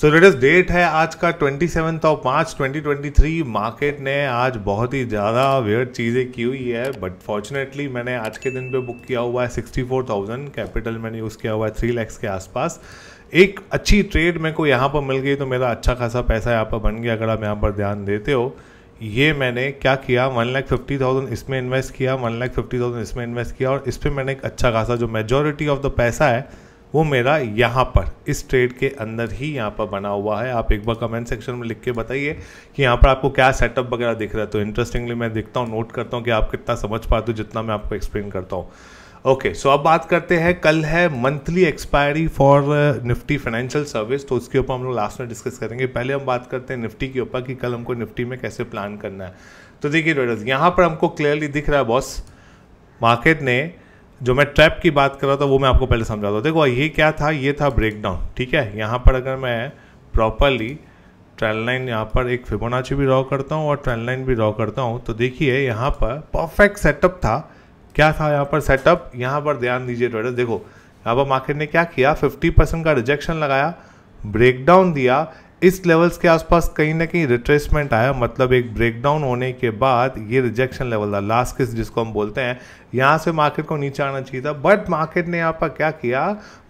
सो latest date है आज का twenty seven of March twenty twenty three market ने आज बहुत ही ज़्यादा वेयर चीज़ें की हुई है बट फॉर्चुनेटली मैंने आज के दिन पे बुक किया हुआ है सिक्सटी फोर थाउजेंड कैपिटल मैंने यूज़ किया हुआ है थ्री लैक्स के आसपास एक अच्छी ट्रेड मेरे को यहाँ पर मिल गई तो मेरा अच्छा खासा पैसा यहाँ पर बन गया अगर आप यहाँ पर ध्यान देते हो ये मैंने क्या किया वन लाख फिफ्टी थाउजेंड इसमें इन्वेस्ट किया वन लाख फिफ्टी थाउजेंड इसमें इन्वेस्ट किया और इस पर मैंने एक अच्छा खासा जो मेजोरिटी ऑफ द पैसा है वो मेरा यहाँ पर इस ट्रेड के अंदर ही यहाँ पर बना हुआ है आप एक बार कमेंट सेक्शन में लिख के बताइए कि यहाँ पर आपको क्या सेटअप वगैरह दिख रहा है तो इंटरेस्टिंगली मैं देखता हूँ नोट करता हूँ कि आप कितना समझ पाते हो जितना मैं आपको एक्सप्लेन करता हूँ ओके सो अब बात करते हैं कल है monthly expiry for Nifty financial service तो उसके ऊपर हम लोग लास्ट में डिस्कस करेंगे पहले हम बात करते हैं निफ्टी के ऊपर कि कल हमको निफ्टी में कैसे प्लान करना है तो देखिए ट्रेडर्स यहाँ पर हमको क्लियरली दिख रहा है बॉस मार्केट ने जो मैं ट्रैप की बात कर रहा था वो मैं आपको पहले समझा था देखो ये क्या था ये था ब्रेकडाउन ठीक है यहाँ पर अगर मैं प्रॉपरली ट्रेल लाइन यहाँ पर एक फिबोनाची भी ड्रॉ करता हूँ और ट्रेल लाइन भी ड्रॉ करता हूँ तो देखिए यहाँ पर परफेक्ट सेटअप था क्या था यहाँ पर सेटअप यहाँ पर ध्यान दीजिए ट्रेडर देखो यहाँ पर मार्केट ने क्या किया 50 परसेंट का रिजेक्शन लगाया ब्रेकडाउन दिया इस लेवल्स के आसपास कहीं ना कहीं रिट्रेसमेंट आया मतलब एक ब्रेकडाउन होने के बाद ये रिजेक्शन लेवल था लास्ट किस जिसको हम बोलते हैं यहाँ से मार्केट को नीचे आना चाहिए था बट मार्केट ने यहाँ पर क्या किया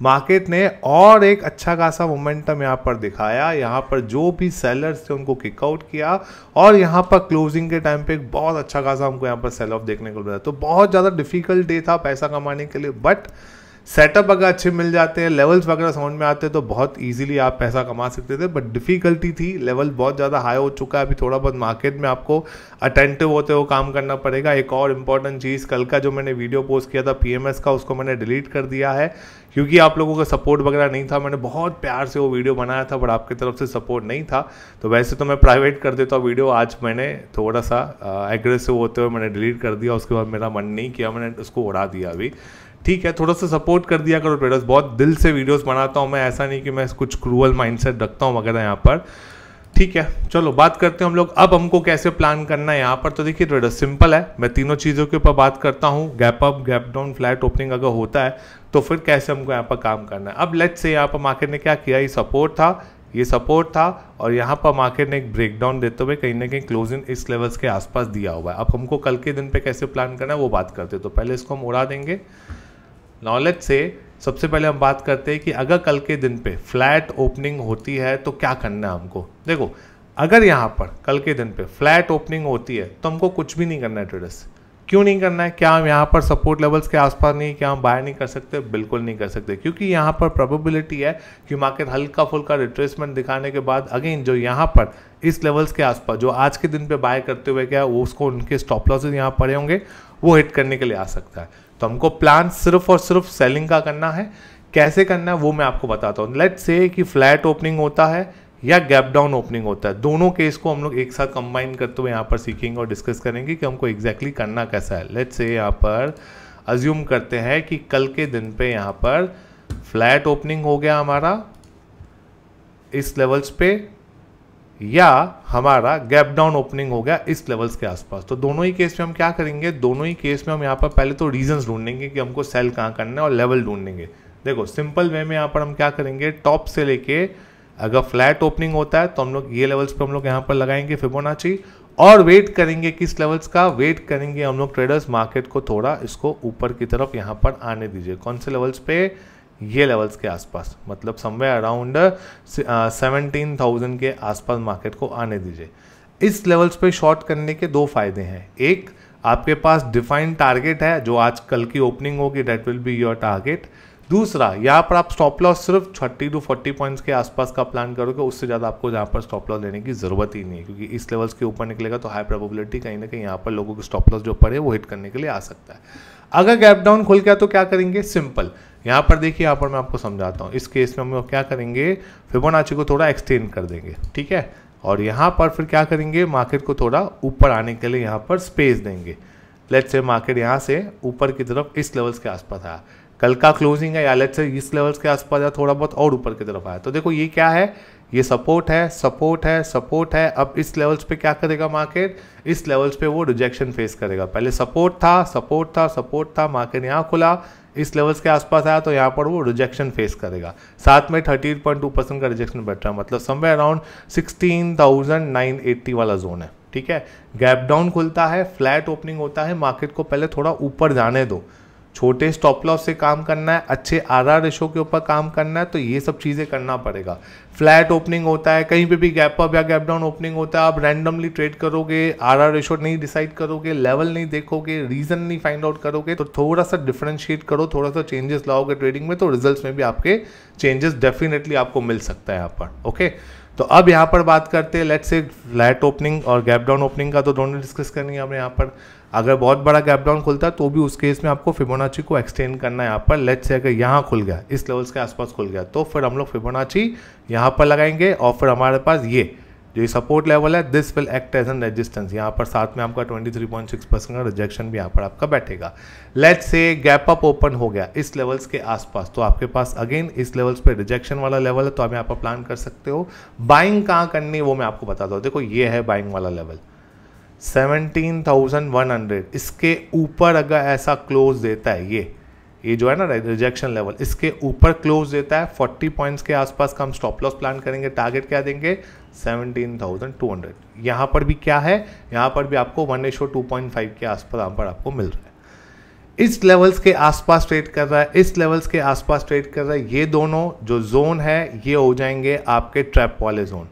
मार्केट ने और एक अच्छा खासा मोमेंटम यहाँ पर दिखाया यहाँ पर जो भी सेलर्स थे उनको किकआउट किया और यहाँ पर क्लोजिंग के टाइम पे एक बहुत अच्छा खासा हमको यहाँ पर सेल ऑफ देखने को मिला तो बहुत ज़्यादा डिफिकल्ट डे था पैसा कमाने के लिए बट सेटअप अगर अच्छे मिल जाते हैं लेवल्स वगैरह समझ में आते हैं तो बहुत ईजिली आप पैसा कमा सकते थे बट डिफ़िकल्टी थी लेवल बहुत ज़्यादा हाई हो चुका है अभी थोड़ा बहुत मार्केट में आपको अटेंटिव होते हुए हो काम करना पड़ेगा एक और इम्पॉर्टेंट चीज़ कल का जो मैंने वीडियो पोस्ट किया था पी का उसको मैंने डिलीट कर दिया है क्योंकि आप लोगों का सपोर्ट वगैरह नहीं था मैंने बहुत प्यार से वो वीडियो बनाया था बट आपकी तरफ से सपोर्ट नहीं था तो वैसे तो मैं प्राइवेट कर देता वीडियो आज मैंने थोड़ा सा एग्रेसिव होते हुए मैंने डिलीट कर दिया उसके बाद मेरा मन नहीं किया मैंने उसको उड़ा दिया अभी ठीक है थोड़ा सा सपोर्ट कर दिया करो ट्रेडर्स बहुत दिल से वीडियोस बनाता हूँ मैं ऐसा नहीं कि मैं कुछ क्रूअल माइंडसेट रखता हूँ वगैरह यहाँ पर ठीक है चलो बात करते हैं हम लोग अब हमको कैसे प्लान करना है यहाँ पर तो देखिए ट्रेडर्स सिंपल है मैं तीनों चीज़ों के ऊपर बात करता हूँ gap up gap down flat opening अगर होता है तो फिर कैसे हमको यहाँ पर काम करना है अब लेट्स से यहाँ पर मार्केट ने क्या किया ये सपोर्ट था ये सपोर्ट था और यहाँ पर मार्केट ने एक ब्रेकडाउन देते हुए कहीं ना कहीं क्लोजिंग इस लेवल्स के आसपास दिया हुआ है अब हमको कल के दिन पे कैसे प्लान करना है वो बात करते हैं तो पहले इसको हम उड़ा देंगे नॉलेज से सबसे पहले हम बात करते हैं कि अगर कल के दिन पे फ्लैट ओपनिंग होती है तो क्या करना है हमको देखो अगर यहाँ पर कल के दिन पे फ्लैट ओपनिंग होती है तो हमको कुछ भी नहीं करना है ट्रेडर्स क्यों नहीं करना है क्या हम यहाँ पर सपोर्ट लेवल्स के आसपास नहीं क्या हम बाय नहीं कर सकते बिल्कुल नहीं कर सकते क्योंकि यहाँ पर प्रोबेबिलिटी है कि मार्केट हल्का फुल्का रिट्रेसमेंट दिखाने के बाद अगेन जो यहाँ पर इस लेवल्स के आसपास जो आज के दिन पे बाय करते हुए क्या वो उसको उनके स्टॉप लॉसेज यहाँ पड़े होंगे वो हिट करने के लिए आ सकता है तो हमको प्लान सिर्फ और सिर्फ सेलिंग का करना है कैसे करना है वो मैं आपको बताता हूँ लेट से कि फ्लैट ओपनिंग होता है या गैप डाउन ओपनिंग होता है दोनों केस को हम लोग एक साथ कंबाइन करते हुए यहाँ पर सीखेंगे और डिस्कस करेंगे कि हमको एग्जैक्टली exactly करना कैसा है लेट से यहाँ पर अज्यूम करते हैं कि कल के दिन पे यहाँ पर फ्लैट ओपनिंग हो गया हमारा इस लेवल्स पे या हमारा गैप डाउन ओपनिंग हो गया इस लेवल्स के आसपास तो दोनों ही केस में हम क्या करेंगे दोनों ही केस में हम यहाँ पर पहले तो रीजंस ढूंढेंगे कि हमको सेल कहाँ करना है और लेवल ढूंढेंगे देखो सिंपल वे में यहाँ पर हम क्या करेंगे टॉप से लेके अगर फ्लैट ओपनिंग होता है तो हम लोग ये लेवल्स पे हम लोग यहाँ पर लगाएंगे फिबोनाची और वेट करेंगे किस लेवल्स का वेट करेंगे हम लोग ट्रेडर्स मार्केट को थोड़ा इसको ऊपर की तरफ यहाँ पर आने दीजिए कौन से लेवल्स पे ये लेवल्स के आसपास मतलब समवे अराउंड सेवनटीन थाउजेंड के आसपास मार्केट को आने दीजिए इस लेवल्स पे शॉर्ट करने के दो फायदे हैं एक आपके पास डिफाइंड टारगेट है जो आज कल की ओपनिंग होगी that will be your target दूसरा यहाँ पर आप स्टॉप लॉस सिर्फ थर्टी टू फोर्टी पॉइंट्स के आसपास का प्लान करोगे उससे ज़्यादा आपको यहाँ पर स्टॉप लॉस लेने की ज़रूरत ही नहीं है क्योंकि इस लेवल्स के ऊपर निकलेगा तो हाई प्रोबेबिलिटी कहीं ना कहीं यहाँ पर लोगों के स्टॉप लॉस जो पड़े वो हिट करने के लिए आ सकता है अगर गैप डाउन खुल गया तो क्या करेंगे सिंपल यहाँ पर देखिए यहाँ पर मैं आपको समझाता हूँ इस केस में हम लोग क्या करेंगे फिबोनाची को थोड़ा एक्सटेंड कर देंगे ठीक है और यहाँ पर फिर क्या करेंगे मार्केट को थोड़ा ऊपर आने के लिए यहाँ पर स्पेस देंगे लेट्स से मार्केट यहाँ से ऊपर की तरफ इस लेवल्स के आसपास आया कल का क्लोजिंग है या लेट्स से इस लेवल्स के आसपास या थोड़ा बहुत और ऊपर की तरफ आया तो देखो ये क्या है ये सपोर्ट है सपोर्ट है सपोर्ट है अब इस लेवल्स पे क्या करेगा मार्केट इस लेवल्स पे वो रिजेक्शन फेस करेगा पहले सपोर्ट था सपोर्ट था सपोर्ट था मार्केट यहाँ खुला इस लेवल्स के आसपास आया तो यहाँ पर वो रिजेक्शन फेस करेगा साथ में टू परसेंट का रिजेक्शन बैठ रहा है मतलब समवे अराउंड सिक्सटीन वाला जोन है ठीक है गैप डाउन खुलता है फ्लैट ओपनिंग होता है मार्केट को पहले थोड़ा ऊपर जाने दो छोटे स्टॉप लॉस से काम करना है अच्छे आर आर रेशो के ऊपर काम करना है तो ये सब चीज़ें करना पड़ेगा फ्लैट ओपनिंग होता है कहीं पे भी गैप अप या गैप डाउन ओपनिंग होता है आप रैंडमली ट्रेड करोगे आर आर रेशो नहीं डिसाइड करोगे लेवल नहीं देखोगे रीज़न नहीं फाइंड आउट करोगे तो थोड़ा सा डिफ्रेंशिएट करो थोड़ा सा चेंजेस लाओगे ट्रेडिंग में तो रिजल्ट में भी आपके चेंजेस डेफिनेटली आपको मिल सकता है यहाँ पर ओके तो अब यहाँ पर बात करते हैं लेट्स से फ्लैट ओपनिंग और गैप डाउन ओपनिंग का तो दोनों डिस्कस करनी है हमें यहाँ पर अगर बहुत बड़ा गैप डाउन खुलता है तो भी उस केस में आपको फिबोनाची को एक्सटेंड करना है यहाँ पर लेट से अगर यहाँ खुल गया इस लेवल्स के आसपास खुल गया तो फिर हम लोग फिबोनाची यहाँ पर लगाएंगे और फिर हमारे पास ये जो ये सपोर्ट लेवल है this will act as an resistance यहाँ पर साथ में आपका 23.6 परसेंट का रिजेक्शन भी यहाँ पर आपका बैठेगा लेट से गैप अप ओपन हो गया इस लेवल्स के आसपास तो आपके पास अगेन इस लेवल्स पे रिजेक्शन वाला लेवल है तो आप यहाँ पर प्लान कर सकते हो बाइंग कहाँ करनी वो मैं आपको बताता हूँ देखो ये है बाइंग वाला level seventeen thousand one hundred इसके ऊपर अगर ऐसा क्लोज देता है ये ये जो है ना रिजेक्शन लेवल इसके ऊपर क्लोज देता है फोर्टी पॉइंट्स के आसपास का हम स्टॉप लॉस प्लान करेंगे टारगेट क्या देंगे सेवनटीन थाउजेंड टू हंड्रेड यहाँ पर भी क्या है यहाँ पर भी आपको वन एशो टू पॉइंट फाइव के आसपास यहाँ पर आपको मिल रहा है इस लेवल्स के आसपास ट्रेड कर रहा है इस लेवल्स के आसपास ट्रेड कर रहा है ये दोनों जो जोन है ये हो जाएंगे आपके ट्रैप वाले जोन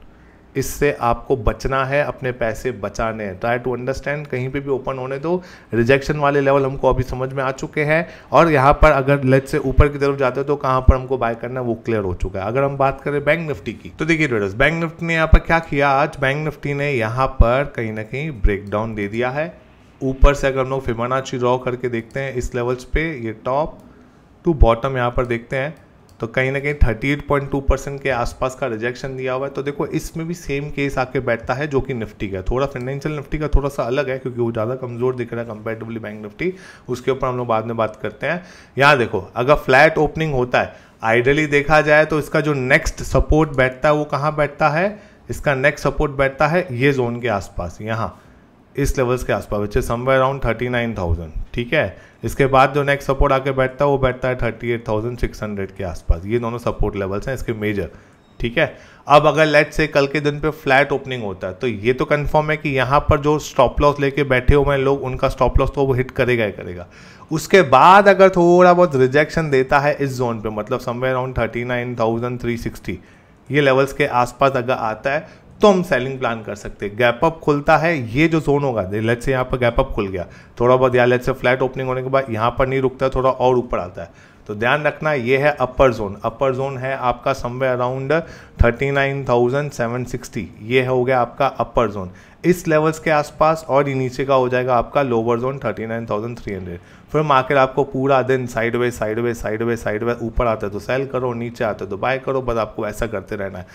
इससे आपको बचना है अपने पैसे बचाने हैं ट्राई टू अंडरस्टैंड कहीं पे भी ओपन होने दो रिजेक्शन वाले लेवल हमको अभी समझ में आ चुके हैं और यहाँ पर अगर लेट से ऊपर की तरफ जाते हो तो कहाँ पर हमको बाय करना है वो क्लियर हो चुका है अगर हम बात करें बैंक निफ्टी की तो देखिए ट्रेडर्स बैंक निफ्टी ने यहाँ पर क्या किया आज बैंक निफ्टी ने यहाँ पर कहीं ना कहीं ब्रेकडाउन दे दिया है ऊपर से अगर हम लोग फिमाना ड्रॉ करके देखते हैं इस लेवल्स पे ये टॉप टू बॉटम यहाँ पर देखते हैं तो कहीं ना कहीं thirty eight point two percent के आसपास का रिजेक्शन दिया हुआ है तो देखो इसमें भी सेम केस आके बैठता है जो कि निफ्टी का थोड़ा फाइनेंशियल निफ्टी का थोड़ा सा अलग है क्योंकि वो ज़्यादा कमज़ोर दिख रहा है कंपेरेटिवली बैंक निफ्टी उसके ऊपर हम लोग बाद में बात करते हैं यहाँ देखो अगर फ्लैट ओपनिंग होता है आइडियली देखा जाए तो इसका जो नेक्स्ट सपोर्ट बैठता है वो कहाँ बैठता है इसका नेक्स्ट सपोर्ट बैठता है ये जोन के आसपास यहाँ इस लेवल्स के आसपास which is somewhere around thirty nine thousand ठीक है इसके बाद जो नेक्स्ट सपोर्ट आके बैठता है वो बैठता है thirty eight thousand six hundred के आसपास ये दोनों सपोर्ट लेवल्स हैं इसके मेजर ठीक है अब अगर लेट से कल के दिन पे फ्लैट ओपनिंग होता है तो ये तो कंफर्म है कि यहाँ पर जो स्टॉप लॉस लेके बैठे हुए हैं लोग उनका स्टॉप लॉस तो वो हिट करेगा ही करेगा उसके बाद अगर थोड़ा बहुत रिजेक्शन देता है इस जोन पे मतलब somewhere around thirty nine thousand three sixty ये लेवल्स के आसपास अगर आता है तो हम सेलिंग प्लान कर सकते हैं गैप अप खुलता है ये जो जोन होगा लेट से यहाँ पर गैप अप खुल गया थोड़ा बहुत या लेट से फ्लैट ओपनिंग होने के बाद यहाँ पर नहीं रुकता थोड़ा और ऊपर आता है तो ध्यान रखना ये है अपर जोन अपर जोन है आपका somewhere around thirty nine thousand seven sixty ये हो गया आपका अपर जोन इस लेवल्स के आसपास और ये नीचे का हो जाएगा आपका लोअर जोन 39,300 फिर मार्केट आपको पूरा दिन sideways sideways sideways sideways ऊपर आता है तो सेल करो नीचे आते तो बाय करो बस आपको ऐसा करते रहना है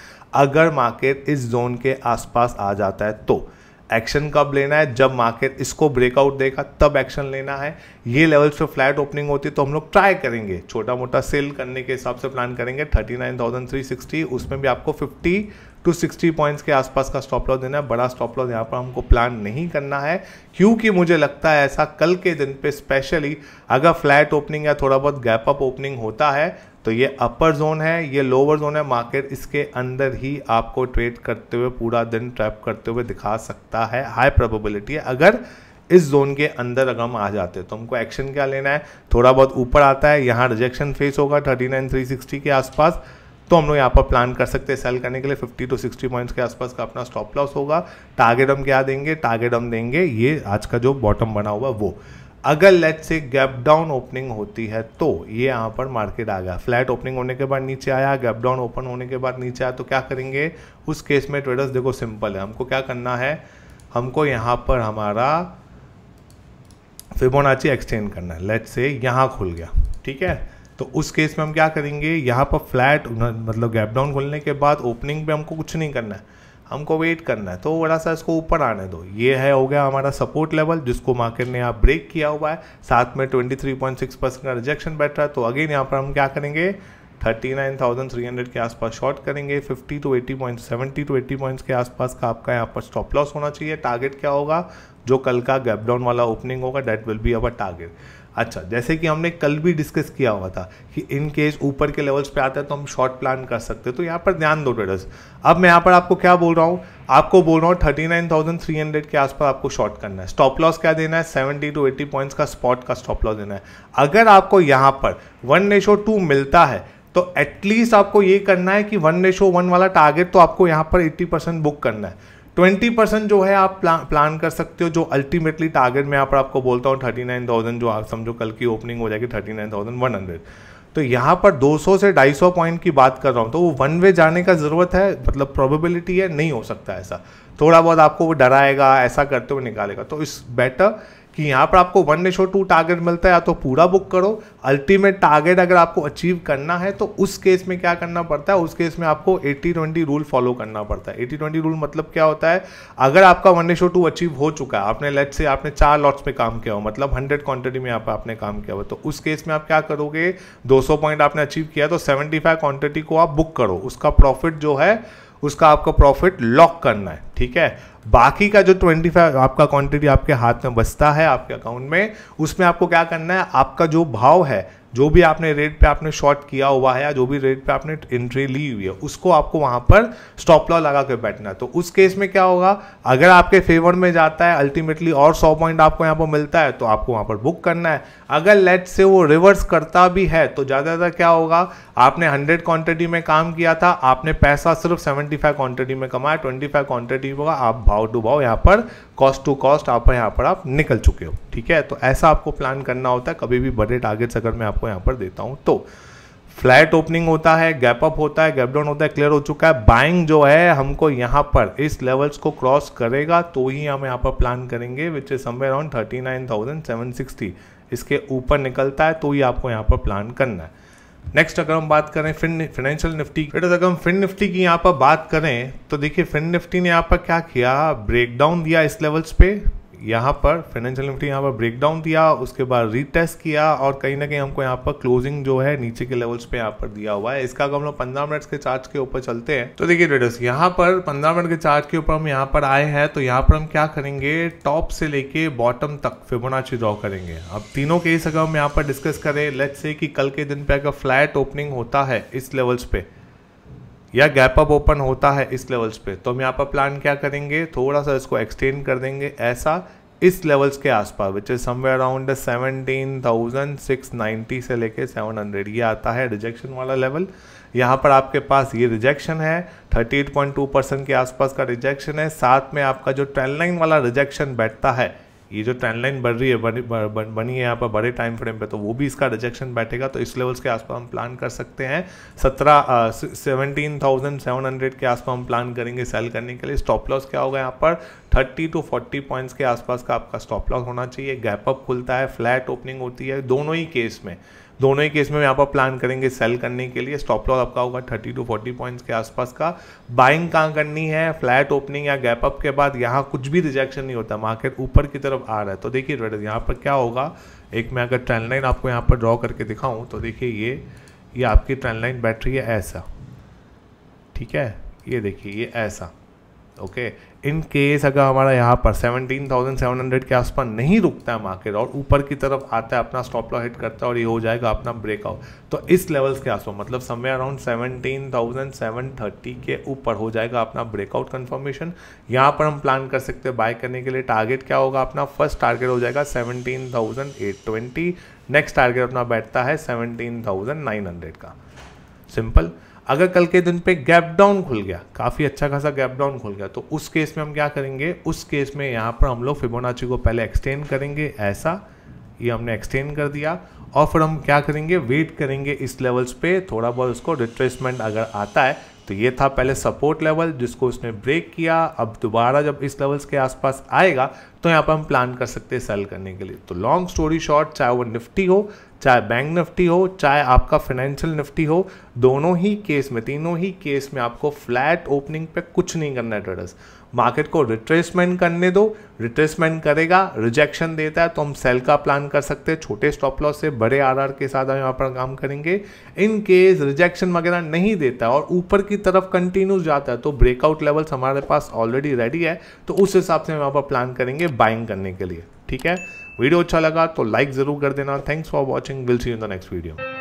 अगर मार्केट इस जोन के आसपास आ जाता है तो एक्शन कब लेना है जब मार्केट इसको ब्रेकआउट देगा तब एक्शन लेना है ये लेवल्स पे फ्लैट ओपनिंग होती है तो हम लोग ट्राई करेंगे छोटा मोटा सेल करने के हिसाब से प्लान करेंगे 39,360 उसमें भी आपको फिफ्टी 260 पॉइंट्स के आसपास का स्टॉप लॉस देना है बड़ा स्टॉप लॉस यहाँ पर हमको प्लान नहीं करना है क्योंकि मुझे लगता है ऐसा कल के दिन पे स्पेशली अगर फ्लैट ओपनिंग या थोड़ा बहुत गैप अप ओपनिंग होता है तो ये अपर जोन है ये लोअर जोन है मार्केट इसके अंदर ही आपको ट्रेड करते हुए पूरा दिन ट्रैप करते हुए दिखा सकता है हाई प्रोबेबिलिटी है अगर इस जोन के अंदर अगर हम आ जाते हैं तो हमको एक्शन क्या लेना है थोड़ा बहुत ऊपर आता है यहाँ रिजेक्शन फेस होगा थर्टी नाइन थ्री सिक्सटी के आसपास तो हम लोग यहाँ पर प्लान कर सकते हैं सेल करने के लिए 50 टू 60 पॉइंट्स के आसपास का अपना स्टॉप लॉस होगा टारगेट हम क्या देंगे टारगेट हम देंगे ये आज का जो बॉटम बना हुआ वो अगर लेट से गैप डाउन ओपनिंग होती है तो ये यहाँ पर मार्केट आ गया फ्लैट ओपनिंग होने के बाद नीचे आया गैप डाउन ओपन होने के बाद नीचे आया तो क्या करेंगे उस केस में ट्रेडर्स देखो सिंपल है हमको क्या करना है हमको यहाँ पर हमारा फिबोनाची एक्सचेंज करना है लेट से यहाँ खुल गया ठीक है तो उस केस में हम क्या करेंगे यहाँ पर फ्लैट मतलब गैप डाउन खोलने के बाद ओपनिंग पे हमको कुछ नहीं करना है हमको वेट करना है तो बड़ा सा इसको ऊपर आने दो ये है हो गया हमारा सपोर्ट लेवल जिसको मार्केट ने यहाँ ब्रेक किया हुआ है साथ में 23.6 परसेंट का रिजेक्शन बैठ रहा है तो अगेन यहाँ पर हम क्या करेंगे 39,300 के आसपास शॉर्ट करेंगे 50 टू 80 पॉइंट 70 टू 80 पॉइंट्स के आसपास का आपका यहाँ पर स्टॉप लॉस होना चाहिए टारगेट क्या होगा जो कल का गैप डाउन वाला ओपनिंग होगा that will be our target अच्छा जैसे कि हमने कल भी डिस्कस किया हुआ था कि इन केस ऊपर के लेवल्स पे आता है तो हम शॉर्ट प्लान कर सकते हैं तो यहाँ पर ध्यान दो ट्रेडर्स अब मैं यहाँ पर आपको क्या बोल रहा हूँ आपको बोल रहा हूँ thirty nine thousand three hundred के आसपास आपको शॉर्ट करना है स्टॉप लॉस क्या देना है सेवेंटी टू एट्टी पॉइंट्स का स्पॉट का स्टॉप लॉस देना है अगर आपको यहाँ पर वन रेशो टू मिलता है तो एटलीस्ट आपको ये करना है कि वन रेशो वन वाला टारगेट तो आपको यहाँ पर एट्टी परसेंट बुक करना है ट्वेंटी परसेंट जो है आप प्ला, प्लान कर सकते हो जो अल्टीमेटली टारगेट में पर आपको बोलता हूँ थर्टी नाइन थाउजेंड जो आप समझो कल की ओपनिंग हो जाएगी thirty nine thousand one hundred तो यहाँ पर दो सौ से ढाई सौ पॉइंट की बात कर रहा हूँ तो वो वन वे जाने का ज़रूरत है मतलब प्रोबेबिलिटी है नहीं हो सकता ऐसा थोड़ा बहुत आपको वो डराएगा ऐसा करते हुए निकालेगा तो इस बेटर कि यहाँ पर आपको वन रेशो टू टारगेट मिलता है या तो पूरा बुक करो अल्टीमेट टारगेट अगर आपको अचीव करना है तो उस केस में क्या करना पड़ता है उस केस में आपको एटी ट्वेंटी रूल फॉलो करना पड़ता है एटी ट्वेंटी रूल मतलब क्या होता है अगर आपका वन रेशो टू अचीव हो चुका है आपने लेट से आपने चार लॉट्स में काम किया हो मतलब हंड्रेड क्वांटिटी में आप आपने काम किया हो तो उस केस में आप क्या करोगे दो सौ पॉइंट आपने अचीव किया तो सेवेंटी फाइव क्वांटिटी को आप बुक करो उसका प्रॉफिट जो है उसका आपका प्रॉफिट लॉक करना है ठीक है बाकी का जो 25 आपका क्वांटिटी आपके हाथ में बचता है आपके अकाउंट में उसमें आपको क्या करना है आपका जो भाव है जो भी आपने रेट पे आपने शॉर्ट किया हुआ है या जो भी रेट पे आपने एंट्री ली हुई है उसको आपको वहाँ पर स्टॉप लॉ लगा के बैठना है तो उस केस में क्या होगा अगर आपके फेवर में जाता है अल्टीमेटली और सौ पॉइंट आपको यहाँ पर मिलता है तो आपको वहाँ पर बुक करना है अगर लेट से वो रिवर्स करता भी है तो ज़्यादा ज़्यादा क्या होगा आपने 100 क्वांटिटी में काम किया था आपने पैसा सिर्फ 75 क्वांटिटी में कमाया 25 क्वांटिटी होगा आप भाव टू भाव यहाँ पर कॉस्ट टू कॉस्ट आप यहाँ पर आप निकल चुके हो ठीक है तो ऐसा आपको प्लान करना होता है कभी भी बड़े टारगेट्स अगर मैं आपको यहाँ पर देता हूँ तो फ्लैट ओपनिंग होता है गैप अप होता है गैप डाउन होता है क्लियर हो चुका है बाइंग जो है हमको यहाँ पर इस लेवल्स को क्रॉस करेगा तो ही हम यहाँ पर प्लान करेंगे which is somewhere around thirty nine thousand seven sixty इसके ऊपर निकलता है तो ही आपको यहाँ पर प्लान करना है नेक्स्ट अगर हम बात करें फिन फाइनेंशियल निफ्टी बेटा अगर हम फिन निफ्टी की यहाँ पर बात करें तो देखिए फिन निफ्टी ने यहाँ पर क्या किया ब्रेकडाउन दिया इस लेवल्स पे यहाँ पर फाइनेंशियल निफ्टी यहाँ पर ब्रेकडाउन दिया उसके बाद रीटेस्ट किया और कहीं ना कहीं हमको यहाँ पर क्लोजिंग जो है नीचे के लेवल्स पे यहाँ पर दिया हुआ है इसका अगर हम लोग पंद्रह मिनट के चार्ज के ऊपर चलते हैं तो देखिए ट्रेडर्स यहाँ पर पंद्रह मिनट के चार्ज के ऊपर हम यहाँ पर आए हैं तो यहाँ पर हम क्या करेंगे टॉप से लेके बॉटम तक फिबोनाची ड्रॉ करेंगे अब तीनों केस अगर हम यहाँ पर डिस्कस करें लेट से कि कल के दिन पे अगर फ्लैट ओपनिंग होता है इस लेवल्स पे या गैप अप ओपन होता है इस लेवल्स पे तो हम यहाँ पर प्लान क्या करेंगे थोड़ा सा इसको एक्सटेंड कर देंगे ऐसा इस लेवल्स के आसपास which is somewhere around seventeen thousand six ninety से लेके सेवन हंड्रेड ये आता है रिजेक्शन वाला लेवल यहाँ पर आपके पास ये रिजेक्शन है thirty eight point two percent के आसपास का रिजेक्शन है साथ में आपका जो ट्रेंड लाइन वाला रिजेक्शन बैठता है ये जो ट्रेंड लाइन बढ़ रही है बनी बनी है यहाँ पर बड़े टाइम फ्रेम पे तो वो भी इसका रिजेक्शन बैठेगा तो इस लेवल्स के आसपास हम प्लान कर सकते हैं सत्रह सेवनटीन थाउजेंड सेवन हंड्रेड के आसपास हम प्लान करेंगे सेल करने के लिए स्टॉप लॉस क्या होगा यहाँ पर थर्टी टू फोर्टी पॉइंट्स के आसपास का आपका स्टॉप लॉस होना चाहिए गैप अप खुलता है फ्लैट ओपनिंग होती है दोनों ही केस में दोनों ही केस में यहाँ पर प्लान करेंगे सेल करने के लिए स्टॉप लॉस आपका होगा थर्टी टू फोर्टी पॉइंट्स के आसपास का बाइंग कहाँ करनी है फ्लैट ओपनिंग या गैप अप के बाद यहाँ कुछ भी रिजेक्शन नहीं होता मार्केट ऊपर की तरफ आ रहा है तो देखिए ट्रेडर यहाँ पर क्या होगा एक मैं अगर ट्रेंड लाइन आपको यहाँ पर ड्रॉ करके दिखाऊँ तो देखिए ये ये आपकी ट्रेंड लाइन बैठ रही है ऐसा ठीक है ये देखिए ये ऐसा ओके इन केस अगर हमारा यहाँ पर 17,700 के आसपास नहीं रुकता है मार्केट और ऊपर की तरफ आता है अपना स्टॉप लॉ हिट करता है और ये हो जाएगा अपना ब्रेकआउट तो इस लेवल्स के आसपास मतलब समय अराउंड 17,730 के ऊपर हो जाएगा अपना ब्रेकआउट कन्फर्मेशन यहाँ पर हम प्लान कर सकते हैं बाय करने के लिए टारगेट क्या होगा अपना फर्स्ट टारगेट हो जाएगा सेवनटीन नेक्स्ट टारगेट अपना बैठता है सेवनटीन का सिंपल अगर कल के दिन पे गैप डाउन खुल गया काफ़ी अच्छा खासा गैप डाउन खुल गया तो उस केस में हम क्या करेंगे उस केस में यहाँ पर हम लोग फिबोनाची को पहले एक्सटेंड करेंगे ऐसा ये हमने एक्सटेंड कर दिया और फिर हम क्या करेंगे वेट करेंगे इस लेवल्स पे थोड़ा बहुत उसको रिट्रेसमेंट अगर आता है तो ये था पहले सपोर्ट लेवल जिसको उसने ब्रेक किया अब दोबारा जब इस लेवल्स के आसपास आएगा तो यहाँ पर हम प्लान कर सकते हैं सेल करने के लिए तो लॉन्ग स्टोरी शॉर्ट चाहे वो निफ्टी हो चाहे बैंक निफ्टी हो चाहे आपका फाइनेंशियल निफ्टी हो दोनों ही केस में तीनों ही केस में आपको फ्लैट ओपनिंग पे कुछ नहीं करना है ट्रेडर्स मार्केट को रिट्रेसमेंट करने दो रिट्रेसमेंट करेगा रिजेक्शन देता है तो हम सेल का प्लान कर सकते हैं छोटे स्टॉप लॉस से बड़े आरआर के साथ हम यहाँ पर काम करेंगे इन केस रिजेक्शन वगैरह नहीं देता और ऊपर की तरफ कंटिन्यू जाता है तो ब्रेकआउट लेवल्स हमारे पास ऑलरेडी रेडी है तो उस हिसाब से हम यहाँ पर प्लान करेंगे बाइंग करने के लिए ठीक है वीडियो अच्छा लगा तो लाइक ज़रूर कर देना thanks for watching will see in the next video